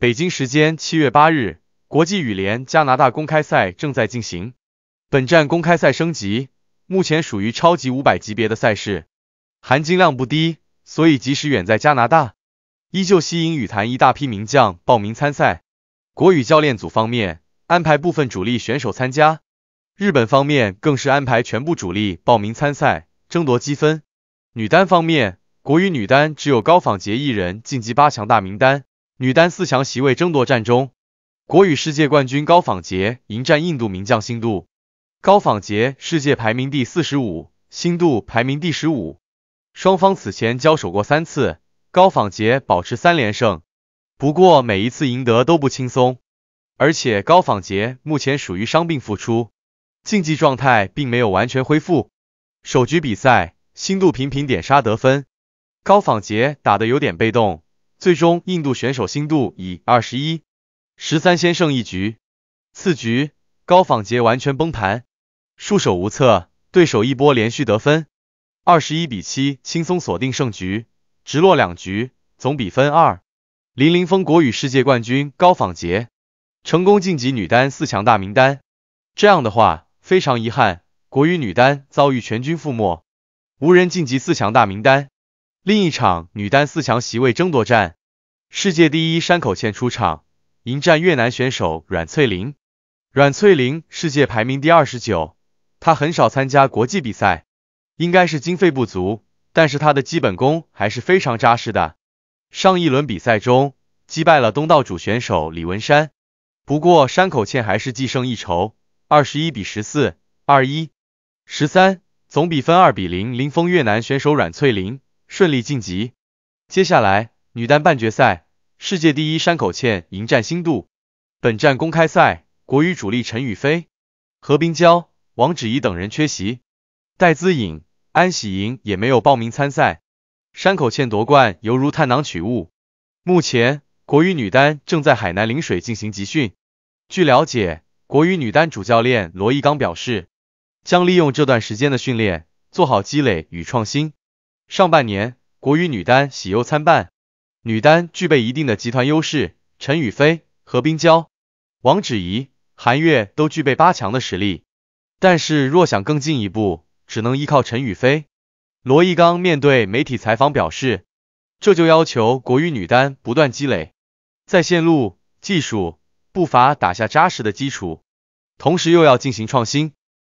北京时间七月八日，国际羽联加拿大公开赛正在进行。本站公开赛升级，目前属于超级五百级别的赛事，含金量不低，所以即使远在加拿大，依旧吸引羽坛一大批名将报名参赛。国羽教练组方面安排部分主力选手参加，日本方面更是安排全部主力报名参赛，争夺积分。女单方面，国羽女单只有高仿杰一人晋级八强大名单。女单四强席位争夺战中，国与世界冠军高仿杰迎战印度名将辛杜。高仿杰世界排名第四十五，辛杜排名第十五。双方此前交手过三次，高仿杰保持三连胜。不过每一次赢得都不轻松，而且高仿杰目前属于伤病复出，竞技状态并没有完全恢复。首局比赛，辛杜频频点杀得分，高仿杰打得有点被动。最终，印度选手辛度以二十一十三先胜一局，次局高仿杰完全崩盘，束手无策，对手一波连续得分，二十一比七轻松锁定胜局，直落两局，总比分二林林峰国羽世界冠军高仿杰成功晋级女单四强大名单。这样的话，非常遗憾，国羽女单遭遇全军覆没，无人晋级四强大名单。另一场女单四强席位争夺战，世界第一山口茜出场迎战越南选手阮翠玲。阮翠玲世界排名第二十九，她很少参加国际比赛，应该是经费不足，但是她的基本功还是非常扎实的。上一轮比赛中击败了东道主选手李文山，不过山口茜还是技胜一筹，二十一比十四，二一十三，总比分二比零零封越南选手阮翠玲。顺利晋级，接下来女单半决赛，世界第一山口茜迎战新度。本站公开赛国羽主力陈雨菲、何冰娇、王芷怡等人缺席，戴资颖、安喜莹也没有报名参赛。山口茜夺冠犹如探囊取物。目前，国羽女单正在海南陵水进行集训。据了解，国羽女单主教练罗毅刚表示，将利用这段时间的训练，做好积累与创新。上半年国羽女单喜忧参半，女单具备一定的集团优势，陈雨菲、何冰娇、王芷怡、韩悦都具备八强的实力。但是若想更进一步，只能依靠陈雨菲。罗毅刚面对媒体采访表示，这就要求国羽女单不断积累，在线路、技术、步伐打下扎实的基础，同时又要进行创新。